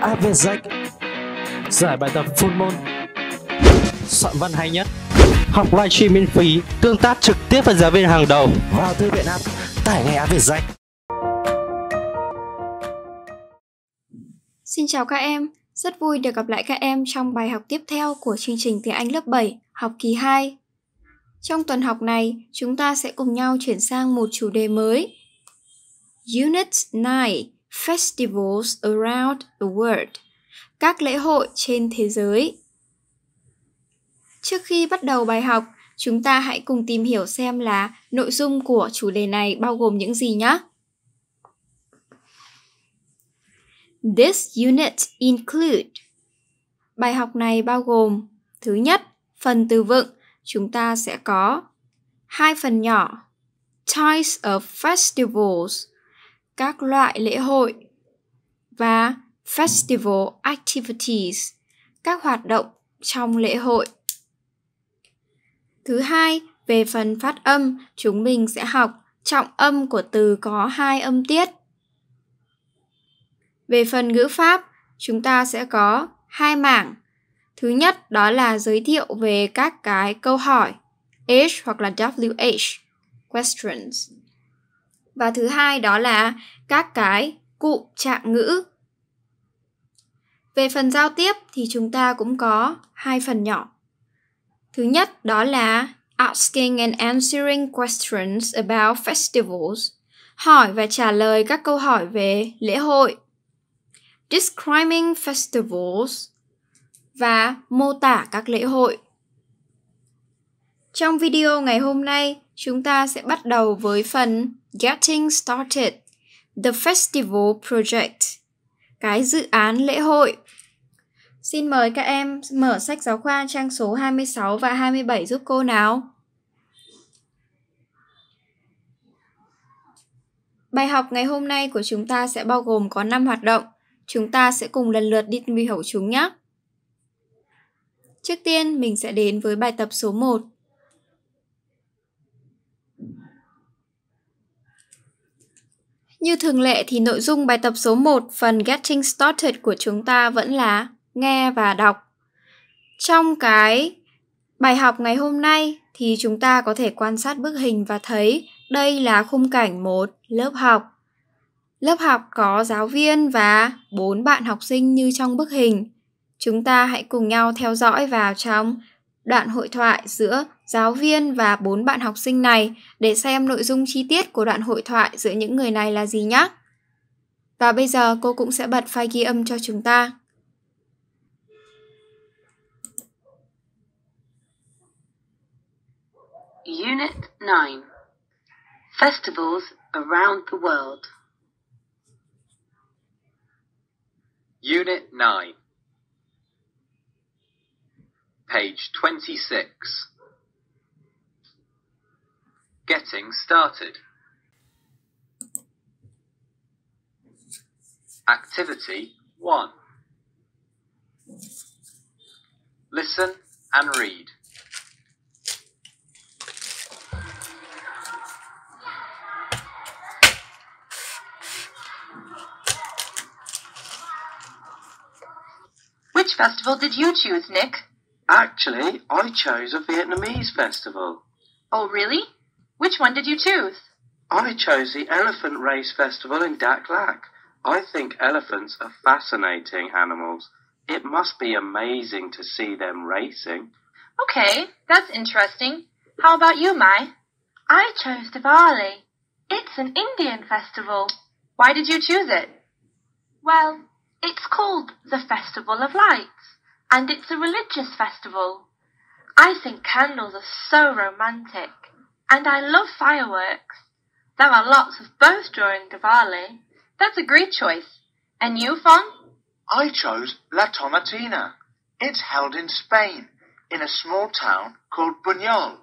Avezak Giải bài tập full môn Soạn văn hay nhất Học livestream miễn phí Tương tác trực tiếp với giáo viên hàng đầu Vào thư viện app Tải ngay Avezak Xin chào các em Rất vui được gặp lại các em trong bài học tiếp theo của chương trình tiếng Anh lớp 7 học kỳ 2 trong tuần học này, chúng ta sẽ cùng nhau chuyển sang một chủ đề mới. Unit 9 festivals around the world, các lễ hội trên thế giới. Trước khi bắt đầu bài học, chúng ta hãy cùng tìm hiểu xem là nội dung của chủ đề này bao gồm những gì nhé. This unit include Bài học này bao gồm thứ nhất, phần từ vựng, chúng ta sẽ có hai phần nhỏ Types of festivals các loại lễ hội và festival activities, các hoạt động trong lễ hội. Thứ hai, về phần phát âm, chúng mình sẽ học trọng âm của từ có hai âm tiết. Về phần ngữ pháp, chúng ta sẽ có hai mảng. Thứ nhất đó là giới thiệu về các cái câu hỏi H hoặc là WH, questions và thứ hai đó là các cái cụ trạng ngữ. Về phần giao tiếp thì chúng ta cũng có hai phần nhỏ. Thứ nhất đó là asking and answering questions about festivals, hỏi và trả lời các câu hỏi về lễ hội. Describing festivals và mô tả các lễ hội. Trong video ngày hôm nay, Chúng ta sẽ bắt đầu với phần Getting Started, The Festival Project, cái dự án lễ hội. Xin mời các em mở sách giáo khoa trang số 26 và 27 giúp cô nào. Bài học ngày hôm nay của chúng ta sẽ bao gồm có 5 hoạt động. Chúng ta sẽ cùng lần lượt đi tìm hiểu chúng nhé. Trước tiên, mình sẽ đến với bài tập số 1. Như thường lệ thì nội dung bài tập số 1 phần Getting Started của chúng ta vẫn là nghe và đọc. Trong cái bài học ngày hôm nay thì chúng ta có thể quan sát bức hình và thấy đây là khung cảnh một lớp học. Lớp học có giáo viên và bốn bạn học sinh như trong bức hình. Chúng ta hãy cùng nhau theo dõi vào trong đoạn hội thoại giữa giáo viên và bốn bạn học sinh này để xem nội dung chi tiết của đoạn hội thoại giữa những người này là gì nhé. Và bây giờ cô cũng sẽ bật file ghi âm cho chúng ta. Unit 9 Festivals around the world. Unit 9 Page 26 Getting started. Activity 1. Listen and read. Which festival did you choose, Nick? Actually, I chose a Vietnamese festival. Oh, really? Which one did you choose? I chose the Elephant Race Festival in Dak Lak. I think elephants are fascinating animals. It must be amazing to see them racing. Okay, that's interesting. How about you, Mai? I chose Diwali. It's an Indian festival. Why did you choose it? Well, it's called the Festival of Lights, and it's a religious festival. I think candles are so romantic. And I love fireworks. There are lots of both during Diwali. That's a great choice. And you, Fong? I chose La Tomatina. It's held in Spain, in a small town called Buñol.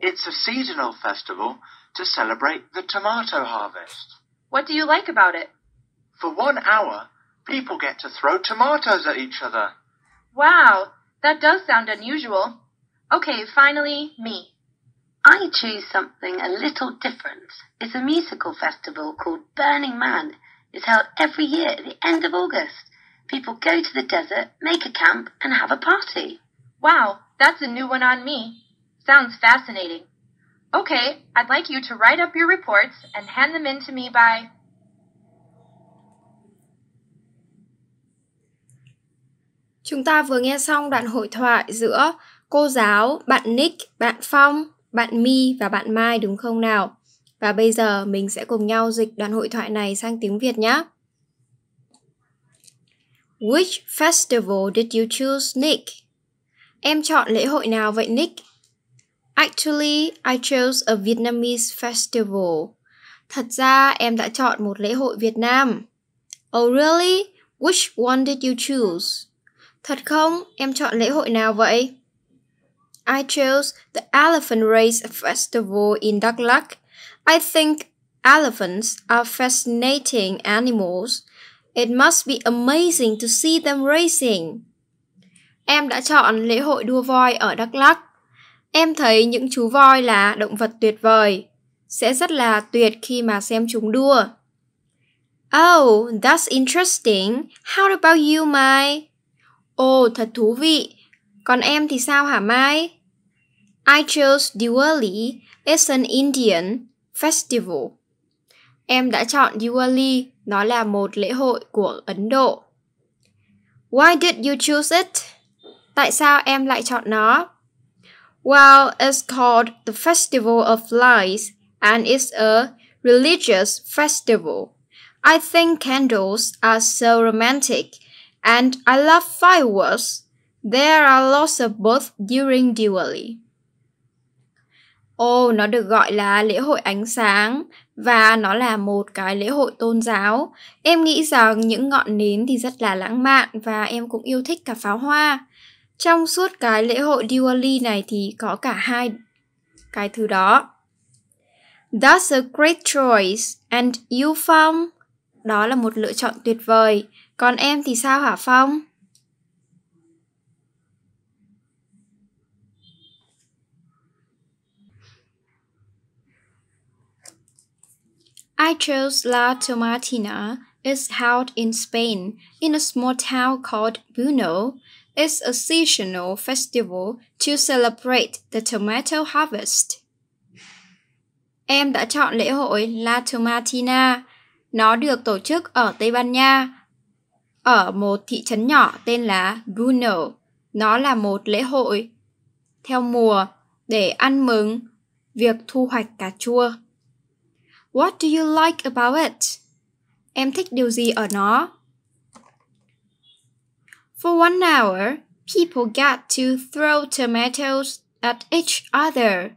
It's a seasonal festival to celebrate the tomato harvest. What do you like about it? For one hour, people get to throw tomatoes at each other. Wow, that does sound unusual. Okay, finally, me. I choose something a little different. It's a musical festival called Burning Man. It's held every year at the end of August. People go to the desert, make a camp, and have a party. Wow, that's a new one on me. Sounds fascinating. Okay, I'd like you to write up your reports and hand them in to me by. Chúng ta vừa nghe xong đoạn hội thoại giữa cô giáo, bạn Nick, bạn Phong bạn My và bạn Mai đúng không nào? Và bây giờ mình sẽ cùng nhau dịch đoạn hội thoại này sang tiếng Việt nhé. Which festival did you choose, Nick? Em chọn lễ hội nào vậy, Nick? Actually, I chose a Vietnamese festival. Thật ra, em đã chọn một lễ hội Việt Nam. Oh really? Which one did you choose? Thật không? Em chọn lễ hội nào vậy? I chose the Elephant Race Festival in Daklak. I think elephants are fascinating animals. It must be amazing to see them racing. Em đã chọn lễ hội đua voi ở Đắk Lắk. Em thấy những chú voi là động vật tuyệt vời. Sẽ rất là tuyệt khi mà xem chúng đua. Oh, that's interesting. How about you, Mai? oh, thật thú vị. Còn em thì sao hả Mai? I chose Diwali as an Indian festival. Em đã chọn Diwali, nó là một lễ hội của Ấn Độ. Why did you choose it? Tại sao em lại chọn nó? Well, it's called the Festival of Lights and it's a religious festival. I think candles are so romantic and I love fireworks. There are lots of both during Diwali. Oh, nó được gọi là lễ hội ánh sáng và nó là một cái lễ hội tôn giáo. Em nghĩ rằng những ngọn nến thì rất là lãng mạn và em cũng yêu thích cả pháo hoa. Trong suốt cái lễ hội Diwali này thì có cả hai cái thứ đó. That's a great choice and you Phong. Đó là một lựa chọn tuyệt vời. Còn em thì sao hả Phong? I chose La Tomatina is held in Spain in a small town called Buno. It's a seasonal festival to celebrate the tomato harvest. Em đã chọn lễ hội La Tomatina. Nó được tổ chức ở Tây Ban Nha, ở một thị trấn nhỏ tên là Buno. Nó là một lễ hội theo mùa để ăn mừng việc thu hoạch cà chua. What do you like about it? Em thích điều gì ở nó? For one hour, people get to throw tomatoes at each other.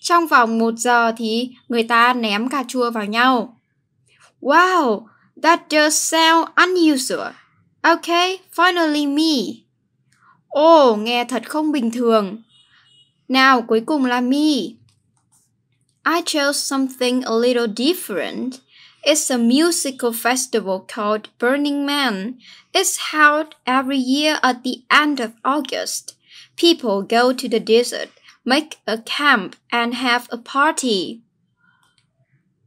Trong vòng một giờ thì người ta ném cà chua vào nhau. Wow, that does sound unusual. Okay, finally me. oh, nghe thật không bình thường. Nào, cuối cùng là me. I chose something a little different. It's a musical festival called Burning Man. It's held every year at the end of August. People go to the desert, make a camp and have a party.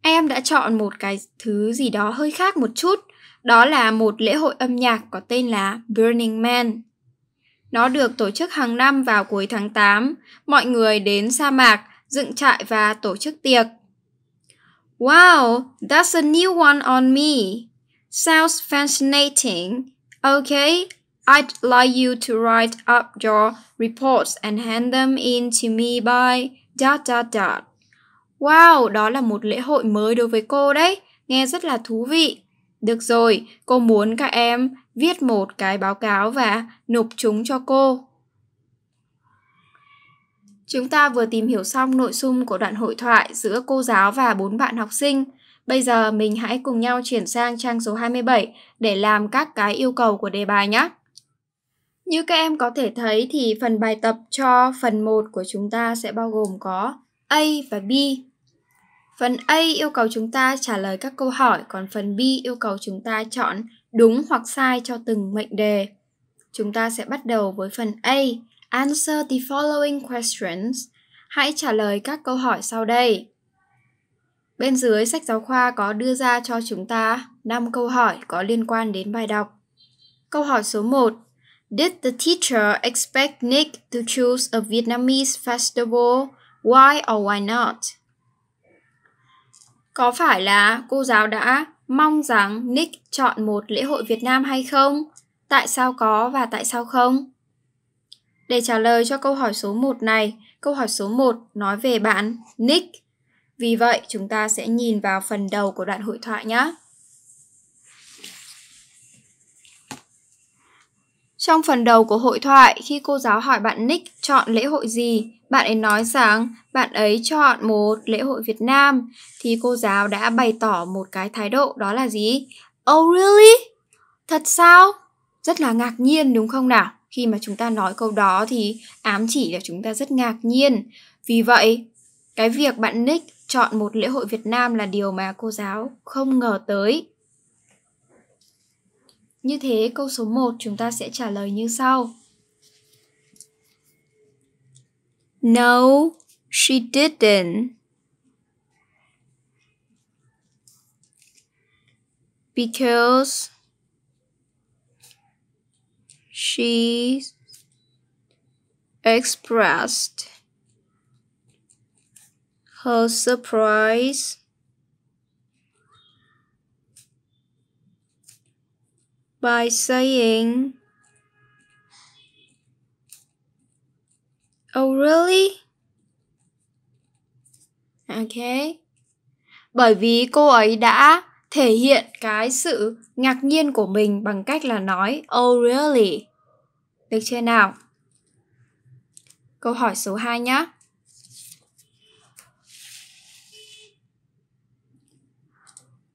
Em đã chọn một cái thứ gì đó hơi khác một chút. Đó là một lễ hội âm nhạc có tên là Burning Man. Nó được tổ chức hàng năm vào cuối tháng 8. Mọi người đến sa mạc dựng trại và tổ chức tiệc. Wow, that's a new one on me. Sounds fascinating. Okay, I'd like you to write up your reports and hand them in to me by dot dot dot. Wow, đó là một lễ hội mới đối với cô đấy, nghe rất là thú vị. Được rồi, cô muốn các em viết một cái báo cáo và nộp chúng cho cô. Chúng ta vừa tìm hiểu xong nội dung của đoạn hội thoại giữa cô giáo và bốn bạn học sinh. Bây giờ mình hãy cùng nhau chuyển sang trang số 27 để làm các cái yêu cầu của đề bài nhé. Như các em có thể thấy thì phần bài tập cho phần 1 của chúng ta sẽ bao gồm có A và B. Phần A yêu cầu chúng ta trả lời các câu hỏi, còn phần B yêu cầu chúng ta chọn đúng hoặc sai cho từng mệnh đề. Chúng ta sẽ bắt đầu với phần A. Answer the following questions. Hãy trả lời các câu hỏi sau đây. Bên dưới sách giáo khoa có đưa ra cho chúng ta 5 câu hỏi có liên quan đến bài đọc. Câu hỏi số 1. Did the teacher expect Nick to choose a Vietnamese festival? Why or why not? Có phải là cô giáo đã mong rằng Nick chọn một lễ hội Việt Nam hay không? Tại sao có và tại sao không? Để trả lời cho câu hỏi số 1 này, câu hỏi số 1 nói về bạn Nick. Vì vậy, chúng ta sẽ nhìn vào phần đầu của đoạn hội thoại nhé. Trong phần đầu của hội thoại, khi cô giáo hỏi bạn Nick chọn lễ hội gì, bạn ấy nói rằng bạn ấy chọn một lễ hội Việt Nam, thì cô giáo đã bày tỏ một cái thái độ đó là gì? Oh really? Thật sao? Rất là ngạc nhiên đúng không nào? khi mà chúng ta nói câu đó thì ám chỉ là chúng ta rất ngạc nhiên vì vậy cái việc bạn nick chọn một lễ hội việt nam là điều mà cô giáo không ngờ tới như thế câu số 1 chúng ta sẽ trả lời như sau. No, she didn't. Because she expressed her surprise by saying, Oh, really? Okay. Bởi vì cô ấy đã thể hiện cái sự ngạc nhiên của mình bằng cách là nói Oh, really? Được chưa nào? Câu hỏi số 2 nhé.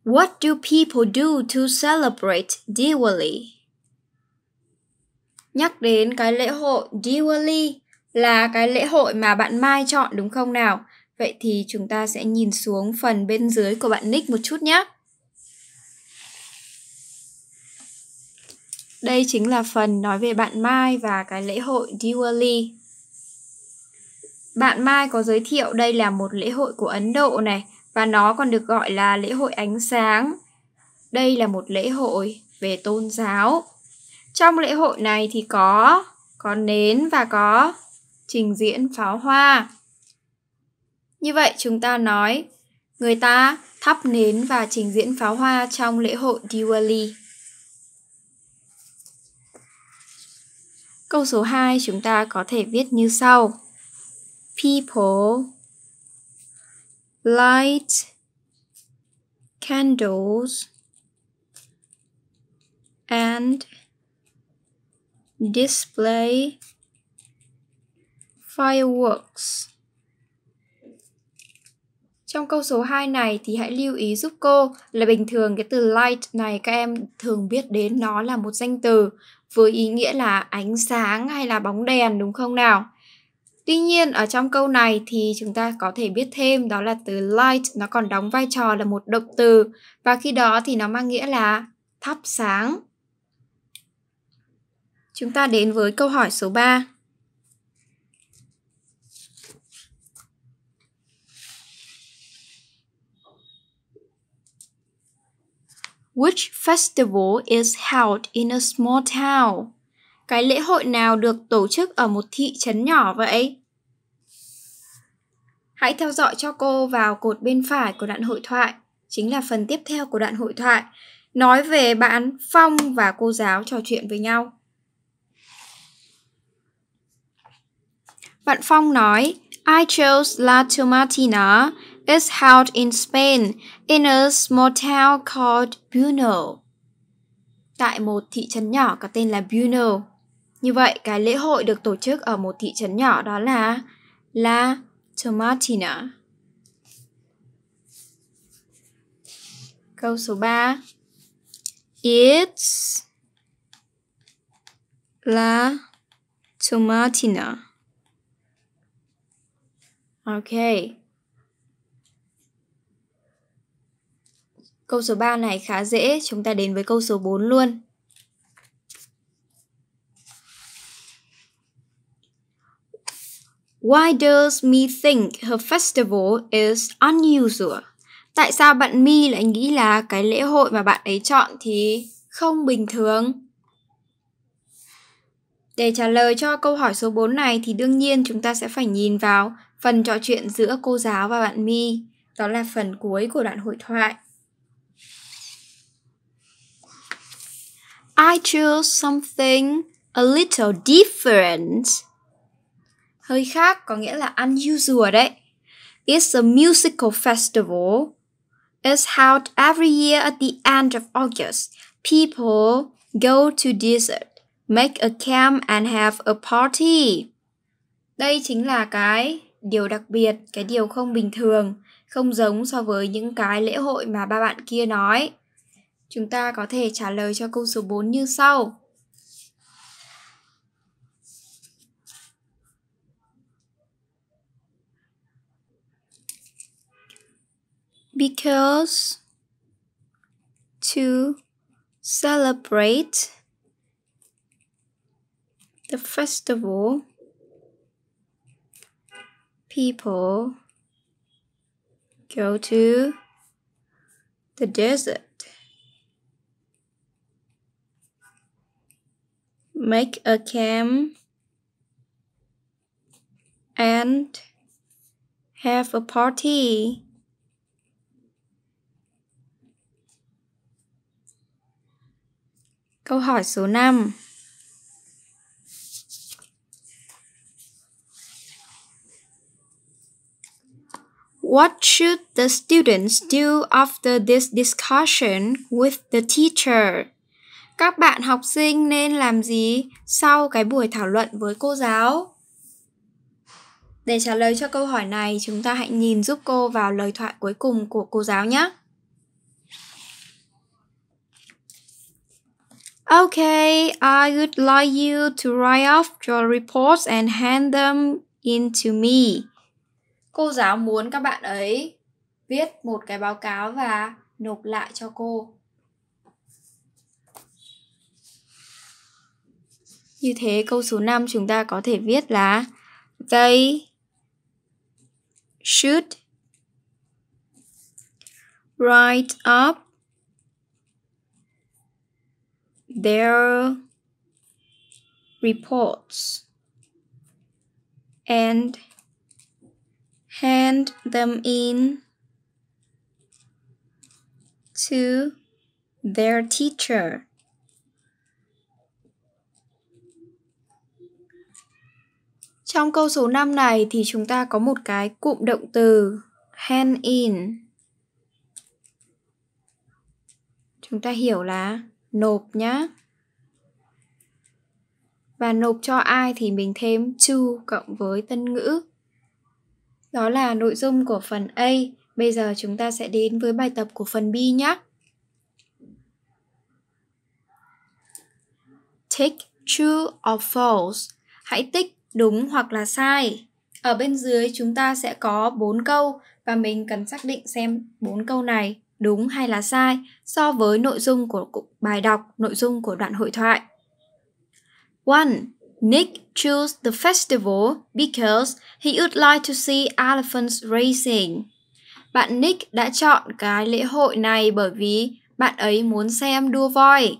What do people do to celebrate Diwali? Nhắc đến cái lễ hội Diwali là cái lễ hội mà bạn Mai chọn đúng không nào? Vậy thì chúng ta sẽ nhìn xuống phần bên dưới của bạn Nick một chút nhé. Đây chính là phần nói về bạn Mai và cái lễ hội Diwali. Bạn Mai có giới thiệu đây là một lễ hội của Ấn Độ này và nó còn được gọi là lễ hội ánh sáng. Đây là một lễ hội về tôn giáo. Trong lễ hội này thì có có nến và có trình diễn pháo hoa. Như vậy chúng ta nói người ta thắp nến và trình diễn pháo hoa trong lễ hội Diwali. Câu số 2 chúng ta có thể viết như sau. People light candles and display fireworks. Trong câu số 2 này thì hãy lưu ý giúp cô là bình thường cái từ light này các em thường biết đến nó là một danh từ với ý nghĩa là ánh sáng hay là bóng đèn đúng không nào? Tuy nhiên ở trong câu này thì chúng ta có thể biết thêm đó là từ light nó còn đóng vai trò là một động từ và khi đó thì nó mang nghĩa là thắp sáng. Chúng ta đến với câu hỏi số 3. Which festival is held in a small town? Cái lễ hội nào được tổ chức ở một thị trấn nhỏ vậy? Hãy theo dõi cho cô vào cột bên phải của đoạn hội thoại, chính là phần tiếp theo của đoạn hội thoại, nói về bạn Phong và cô giáo trò chuyện với nhau. Bạn Phong nói, I chose La Tomatina is held in Spain in a small town called Buñol. Tại một thị trấn nhỏ có tên là Buñol. Như vậy, cái lễ hội được tổ chức ở một thị trấn nhỏ đó là La Tomatina. Câu số 3. It's La Tomatina. Okay. Câu số 3 này khá dễ, chúng ta đến với câu số 4 luôn. Why does me think her festival is unusual? Tại sao bạn Mi lại nghĩ là cái lễ hội mà bạn ấy chọn thì không bình thường? Để trả lời cho câu hỏi số 4 này thì đương nhiên chúng ta sẽ phải nhìn vào phần trò chuyện giữa cô giáo và bạn Mi, đó là phần cuối của đoạn hội thoại. I chose something a little different. Hơi khác có nghĩa là unusual đấy. It's a musical festival. It's held every year at the end of August. People go to desert, make a camp and have a party. Đây chính là cái điều đặc biệt, cái điều không bình thường, không giống so với những cái lễ hội mà ba bạn kia nói. Chúng ta có thể trả lời cho câu số 4 như sau. Because to celebrate the festival, people go to the desert. make a camp and have a party. Câu hỏi số 5 What should the students do after this discussion with the teacher? các bạn học sinh nên làm gì sau cái buổi thảo luận với cô giáo để trả lời cho câu hỏi này chúng ta hãy nhìn giúp cô vào lời thoại cuối cùng của cô giáo nhé Okay, I would like you to write off your reports and hand them in to me. Cô giáo muốn các bạn ấy viết một cái báo cáo và nộp lại cho cô. Như thế câu số 5 chúng ta có thể viết là They should write up their reports and hand them in to their teacher. Trong câu số 5 này thì chúng ta có một cái cụm động từ hand in. Chúng ta hiểu là nộp nhá. Và nộp cho ai thì mình thêm to cộng với tân ngữ. Đó là nội dung của phần A. Bây giờ chúng ta sẽ đến với bài tập của phần B nhé. Take true or false. Hãy tích đúng hoặc là sai. Ở bên dưới chúng ta sẽ có 4 câu và mình cần xác định xem 4 câu này đúng hay là sai so với nội dung của bài đọc, nội dung của đoạn hội thoại. 1. Nick chose the festival because he would like to see elephants racing. Bạn Nick đã chọn cái lễ hội này bởi vì bạn ấy muốn xem đua voi.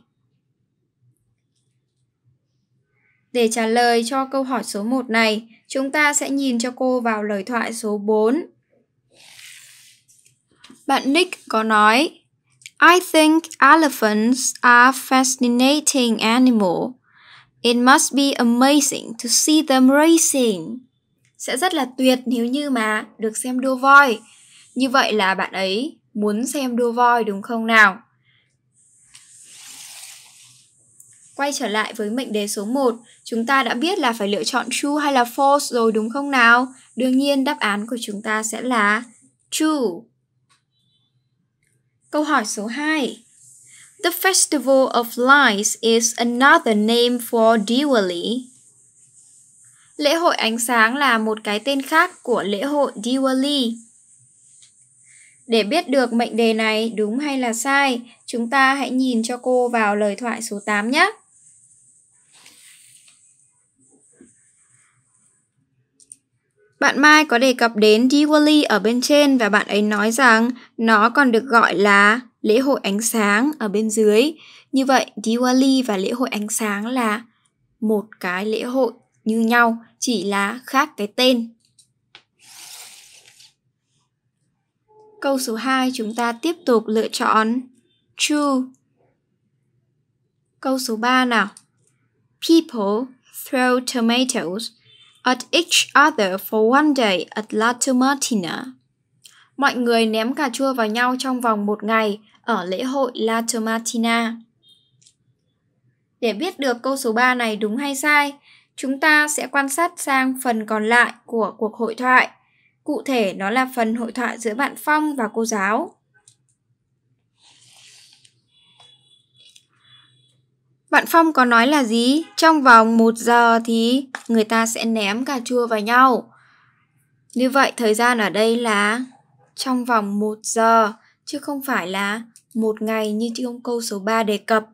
Để trả lời cho câu hỏi số 1 này, chúng ta sẽ nhìn cho cô vào lời thoại số 4. Bạn Nick có nói I think elephants are fascinating animal. It must be amazing to see them racing. Sẽ rất là tuyệt nếu như mà được xem đua voi. Như vậy là bạn ấy muốn xem đua voi đúng không nào? Quay trở lại với mệnh đề số 1, chúng ta đã biết là phải lựa chọn true hay là false rồi đúng không nào? Đương nhiên đáp án của chúng ta sẽ là true. Câu hỏi số 2. The Festival of Lights is another name for Diwali. Lễ hội ánh sáng là một cái tên khác của lễ hội Diwali. Để biết được mệnh đề này đúng hay là sai, chúng ta hãy nhìn cho cô vào lời thoại số 8 nhé. Bạn Mai có đề cập đến Diwali ở bên trên và bạn ấy nói rằng nó còn được gọi là lễ hội ánh sáng ở bên dưới. Như vậy, Diwali và lễ hội ánh sáng là một cái lễ hội như nhau, chỉ là khác cái tên. Câu số 2 chúng ta tiếp tục lựa chọn true. Câu số 3 nào. People throw tomatoes at each other for one day at Latu Martina. Mọi người ném cà chua vào nhau trong vòng một ngày ở lễ hội Latu Martina. Để biết được câu số 3 này đúng hay sai, chúng ta sẽ quan sát sang phần còn lại của cuộc hội thoại. Cụ thể nó là phần hội thoại giữa bạn Phong và cô giáo. Bạn Phong có nói là gì? Trong vòng 1 giờ thì người ta sẽ ném cà chua vào nhau. Như vậy thời gian ở đây là trong vòng 1 giờ chứ không phải là một ngày như trong câu số 3 đề cập.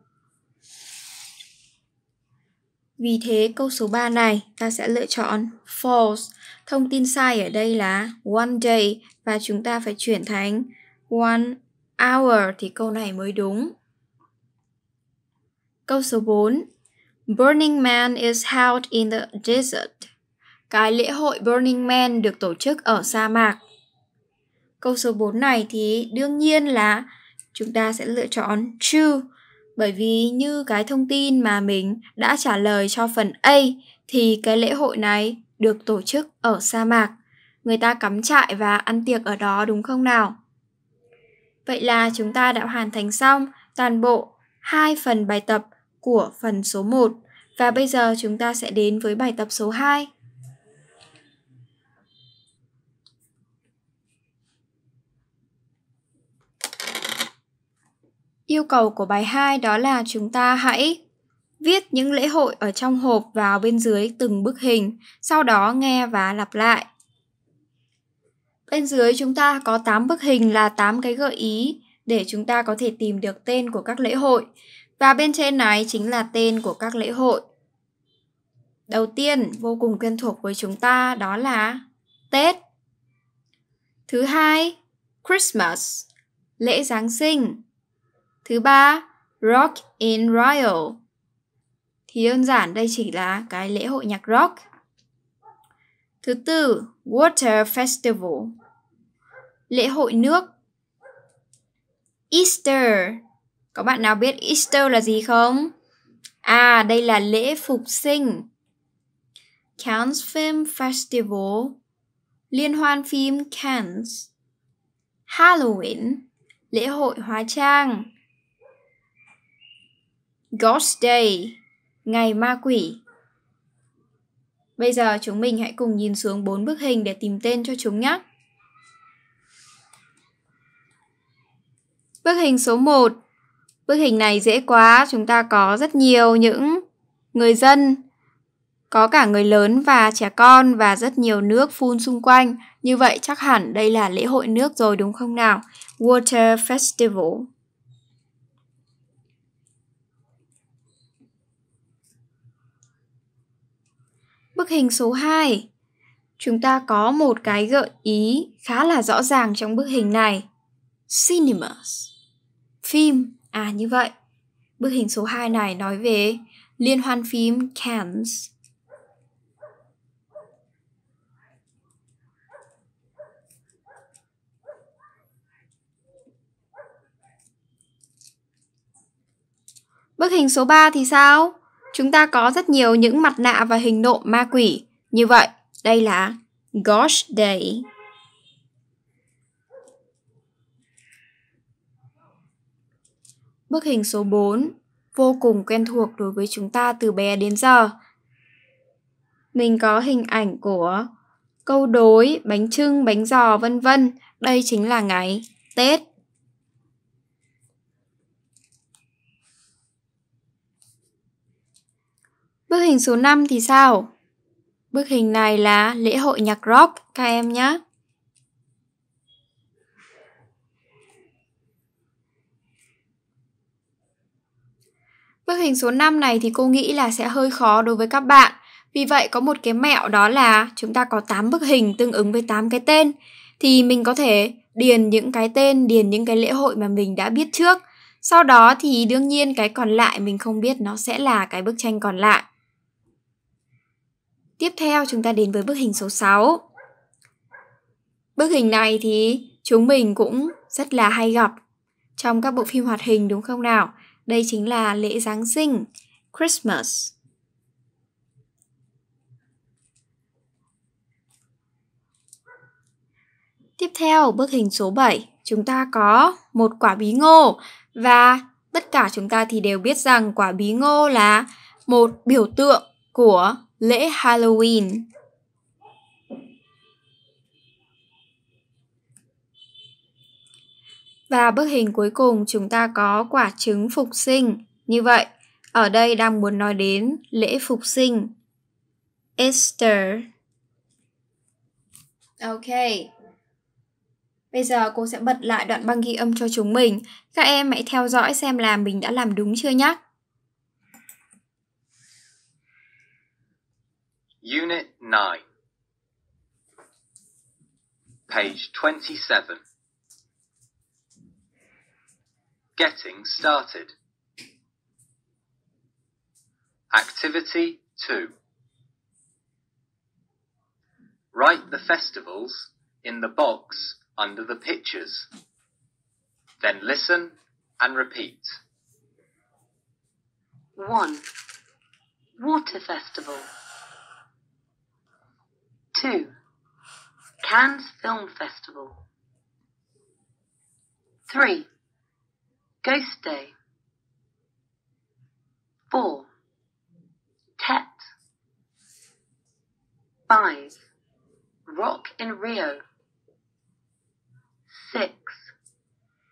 Vì thế câu số 3 này ta sẽ lựa chọn false. Thông tin sai ở đây là one day và chúng ta phải chuyển thành one hour thì câu này mới đúng. Câu số 4 Burning Man is held in the desert. Cái lễ hội Burning Man được tổ chức ở sa mạc. Câu số 4 này thì đương nhiên là chúng ta sẽ lựa chọn true bởi vì như cái thông tin mà mình đã trả lời cho phần A thì cái lễ hội này được tổ chức ở sa mạc. Người ta cắm trại và ăn tiệc ở đó đúng không nào? Vậy là chúng ta đã hoàn thành xong toàn bộ hai phần bài tập của phần số 1 và bây giờ chúng ta sẽ đến với bài tập số 2. Yêu cầu của bài 2 đó là chúng ta hãy viết những lễ hội ở trong hộp vào bên dưới từng bức hình, sau đó nghe và lặp lại. Bên dưới chúng ta có 8 bức hình là 8 cái gợi ý để chúng ta có thể tìm được tên của các lễ hội. Và bên trên này chính là tên của các lễ hội. Đầu tiên, vô cùng quen thuộc với chúng ta đó là Tết. Thứ hai, Christmas, lễ Giáng sinh. Thứ ba, Rock in Rio. Thì đơn giản đây chỉ là cái lễ hội nhạc rock. Thứ tư, Water Festival, lễ hội nước. Easter, có bạn nào biết Easter là gì không? À, đây là lễ phục sinh. Cannes Film Festival Liên hoan phim Cannes Halloween Lễ hội hóa trang Ghost Day Ngày ma quỷ Bây giờ chúng mình hãy cùng nhìn xuống bốn bức hình để tìm tên cho chúng nhé. Bức hình số 1 Bức hình này dễ quá, chúng ta có rất nhiều những người dân, có cả người lớn và trẻ con và rất nhiều nước phun xung quanh. Như vậy chắc hẳn đây là lễ hội nước rồi đúng không nào? Water Festival. Bức hình số 2. Chúng ta có một cái gợi ý khá là rõ ràng trong bức hình này. Cinemas. Phim À như vậy, bức hình số 2 này nói về liên hoan phim Cannes. Bức hình số 3 thì sao? Chúng ta có rất nhiều những mặt nạ và hình nộm ma quỷ. Như vậy, đây là Gosh Day. Bức hình số 4 vô cùng quen thuộc đối với chúng ta từ bé đến giờ. Mình có hình ảnh của câu đối, bánh trưng, bánh giò vân vân. Đây chính là ngày Tết. Bức hình số 5 thì sao? Bức hình này là lễ hội nhạc rock các em nhé. Bức hình số 5 này thì cô nghĩ là sẽ hơi khó đối với các bạn. Vì vậy có một cái mẹo đó là chúng ta có 8 bức hình tương ứng với 8 cái tên. Thì mình có thể điền những cái tên, điền những cái lễ hội mà mình đã biết trước. Sau đó thì đương nhiên cái còn lại mình không biết nó sẽ là cái bức tranh còn lại. Tiếp theo chúng ta đến với bức hình số 6. Bức hình này thì chúng mình cũng rất là hay gặp trong các bộ phim hoạt hình đúng không nào? Đây chính là lễ Giáng sinh, Christmas. Tiếp theo, bức hình số 7, chúng ta có một quả bí ngô và tất cả chúng ta thì đều biết rằng quả bí ngô là một biểu tượng của lễ Halloween. Và bức hình cuối cùng chúng ta có quả trứng phục sinh. Như vậy, ở đây đang muốn nói đến lễ phục sinh. Easter. Ok. Bây giờ cô sẽ bật lại đoạn băng ghi âm cho chúng mình. Các em hãy theo dõi xem là mình đã làm đúng chưa nhé. Unit 9 Page 27 Getting started. Activity 2. Write the festivals in the box under the pictures. Then listen and repeat. 1. Water Festival. 2. Cannes Film Festival. 3. Ghost Day. Four. Tet. Five. Rock in Rio. Six.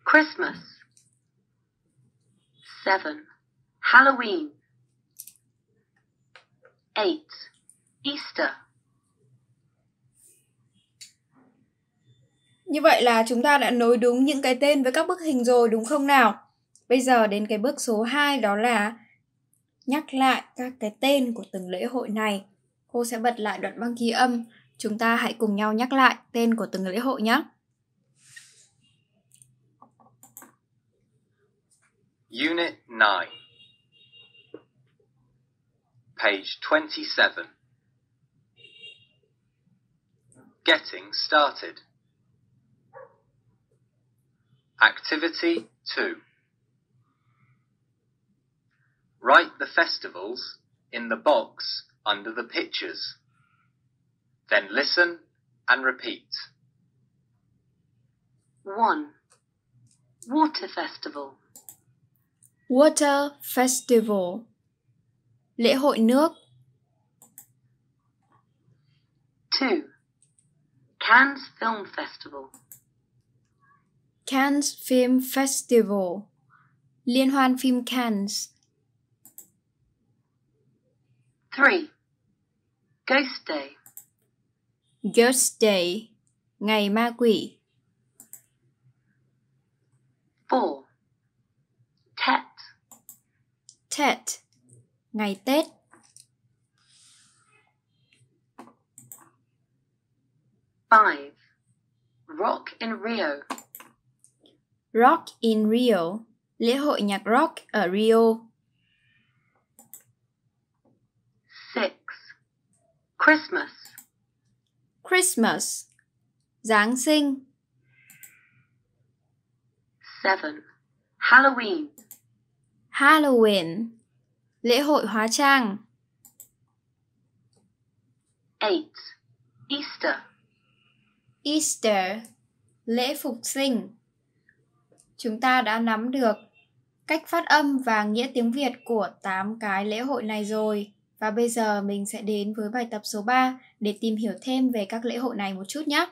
Christmas. Seven. Halloween. Eight. Easter. Như vậy là chúng ta đã nối đúng những cái tên với các bức hình rồi đúng không nào? Bây giờ đến cái bước số 2 đó là nhắc lại các cái tên của từng lễ hội này. Cô sẽ bật lại đoạn băng ghi âm. Chúng ta hãy cùng nhau nhắc lại tên của từng lễ hội nhé. Unit 9 Page 27 Getting started Activity 2 Write the festivals in the box under the pictures. Then listen and repeat. 1. Water Festival Water Festival Lễ hội nước 2. Cannes Film Festival Cannes Film Festival Liên hoan phim Cannes 3. Ghost Day Ghost Day Ngày ma quỷ 4. Tet Tet Ngày Tết 5. Rock in Rio Rock in Rio, lễ hội nhạc rock ở Rio. 6. Christmas Christmas Giáng sinh 7. Halloween Halloween Lễ hội hóa trang 8. Easter Easter Lễ phục sinh chúng ta đã nắm được cách phát âm và nghĩa tiếng Việt của 8 cái lễ hội này rồi. Và bây giờ mình sẽ đến với bài tập số 3 để tìm hiểu thêm về các lễ hội này một chút nhé.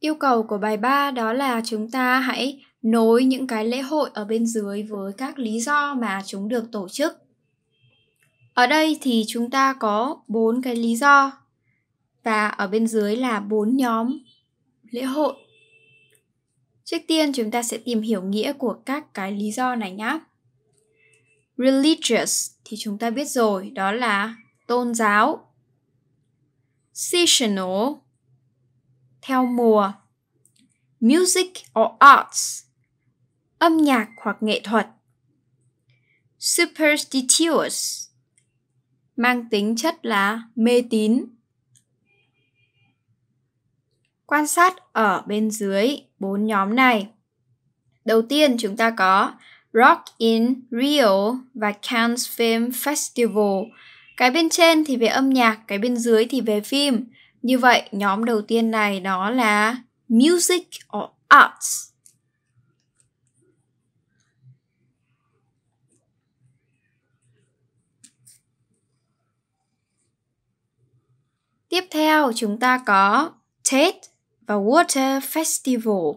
Yêu cầu của bài 3 đó là chúng ta hãy nối những cái lễ hội ở bên dưới với các lý do mà chúng được tổ chức. Ở đây thì chúng ta có 4 cái lý do và ở bên dưới là bốn nhóm lễ hội. Trước tiên chúng ta sẽ tìm hiểu nghĩa của các cái lý do này nhé. Religious thì chúng ta biết rồi, đó là tôn giáo. Seasonal theo mùa. Music or arts âm nhạc hoặc nghệ thuật. Superstitious mang tính chất là mê tín quan sát ở bên dưới bốn nhóm này. Đầu tiên chúng ta có Rock in Rio và Cannes Film Festival. Cái bên trên thì về âm nhạc, cái bên dưới thì về phim. Như vậy, nhóm đầu tiên này đó là Music or Arts. Tiếp theo chúng ta có Tate và Water Festival.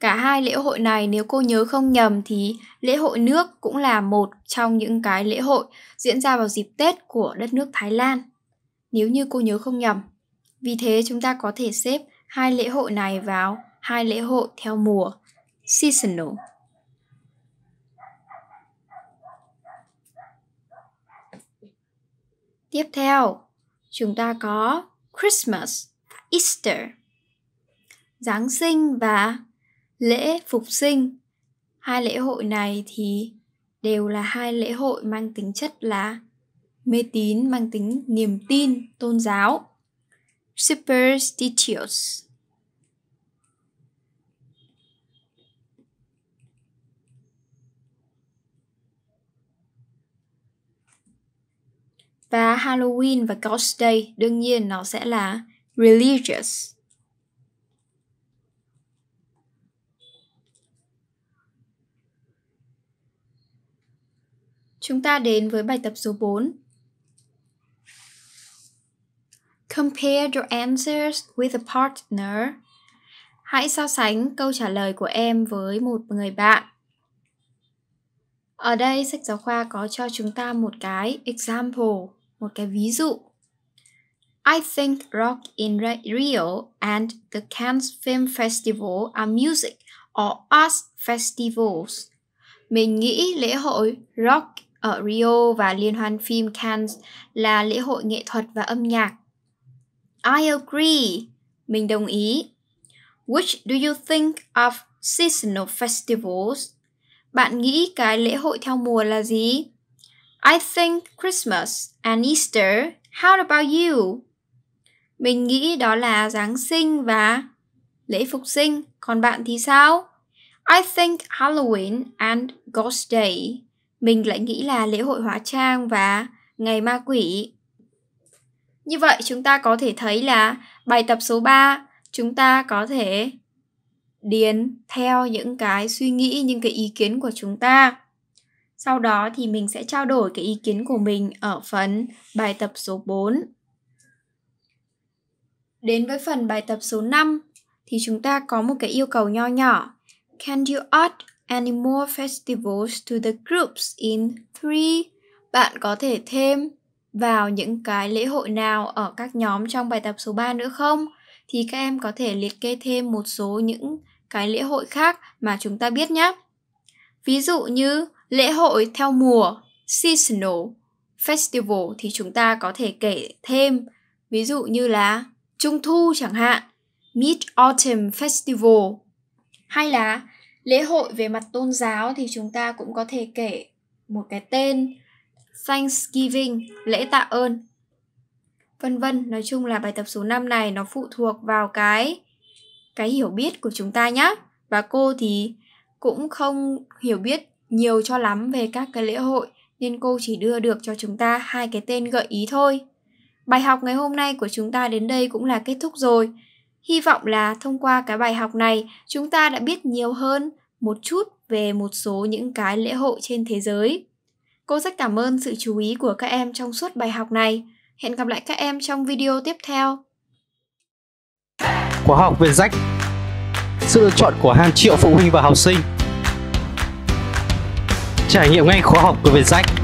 Cả hai lễ hội này nếu cô nhớ không nhầm thì lễ hội nước cũng là một trong những cái lễ hội diễn ra vào dịp Tết của đất nước Thái Lan. Nếu như cô nhớ không nhầm. Vì thế chúng ta có thể xếp hai lễ hội này vào hai lễ hội theo mùa, seasonal. Tiếp theo, chúng ta có Christmas Easter. Giáng sinh và lễ phục sinh. Hai lễ hội này thì đều là hai lễ hội mang tính chất là mê tín, mang tính niềm tin, tôn giáo. Superstitious Và Halloween và Ghost Day đương nhiên nó sẽ là religious. Chúng ta đến với bài tập số 4. Compare your answers with a partner. Hãy so sánh câu trả lời của em với một người bạn. Ở đây sách giáo khoa có cho chúng ta một cái example, một cái ví dụ. I think rock in Rio and the Cannes Film Festival are music or arts festivals. Mình nghĩ lễ hội rock ở Rio và liên hoan phim Cannes là lễ hội nghệ thuật và âm nhạc. I agree. Mình đồng ý. Which do you think of seasonal festivals? Bạn nghĩ cái lễ hội theo mùa là gì? I think Christmas and Easter. How about you? Mình nghĩ đó là Giáng sinh và lễ phục sinh. Còn bạn thì sao? I think Halloween and Ghost Day mình lại nghĩ là lễ hội hóa trang và ngày ma quỷ. Như vậy chúng ta có thể thấy là bài tập số 3 chúng ta có thể điền theo những cái suy nghĩ, những cái ý kiến của chúng ta. Sau đó thì mình sẽ trao đổi cái ý kiến của mình ở phần bài tập số 4. Đến với phần bài tập số 5 thì chúng ta có một cái yêu cầu nho nhỏ. Can you add animal festivals to the groups in three. Bạn có thể thêm vào những cái lễ hội nào ở các nhóm trong bài tập số 3 nữa không? Thì các em có thể liệt kê thêm một số những cái lễ hội khác mà chúng ta biết nhé. Ví dụ như lễ hội theo mùa, seasonal festival thì chúng ta có thể kể thêm ví dụ như là Trung thu chẳng hạn, Mid Autumn Festival hay là lễ hội về mặt tôn giáo thì chúng ta cũng có thể kể một cái tên Thanksgiving, lễ tạ ơn, vân vân. Nói chung là bài tập số 5 này nó phụ thuộc vào cái cái hiểu biết của chúng ta nhé. Và cô thì cũng không hiểu biết nhiều cho lắm về các cái lễ hội nên cô chỉ đưa được cho chúng ta hai cái tên gợi ý thôi. Bài học ngày hôm nay của chúng ta đến đây cũng là kết thúc rồi. Hy vọng là thông qua cái bài học này, chúng ta đã biết nhiều hơn một chút về một số những cái lễ hội trên thế giới. Cô rất cảm ơn sự chú ý của các em trong suốt bài học này. Hẹn gặp lại các em trong video tiếp theo. Khóa học về rách Sự lựa chọn của hàng triệu phụ huynh và học sinh Trải nghiệm ngay khóa học của Việt Rách